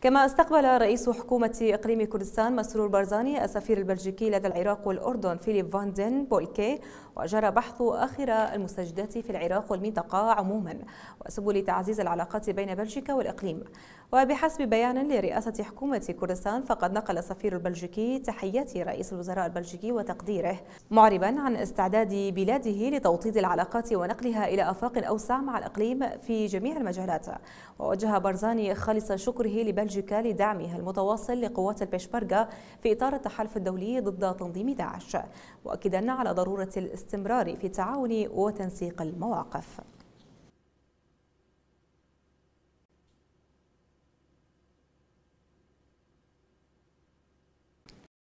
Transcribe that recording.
كما استقبل رئيس حكومة إقليم كردستان مسرور برزاني السفير البلجيكي لدى العراق والأردن فيليب فاندن بولكي وجرى بحث آخر المستجدات في العراق والمنطقة عموما وسبل تعزيز العلاقات بين بلجيكا والإقليم وبحسب بيان لرئاسة حكومة كردستان فقد نقل السفير البلجيكي تحيات رئيس الوزراء البلجيكي وتقديره معربا عن استعداد بلاده لتوطيد العلاقات ونقلها إلى آفاق أوسع مع الإقليم في جميع المجالات ووجه برزاني خالص شكره لبلجيكا بلجيكا لدعمها المتواصل لقوات البيشبرغا في إطار التحالف الدولي ضد تنظيم داعش وأكدا على ضرورة الاستمرار في التعاون وتنسيق المواقف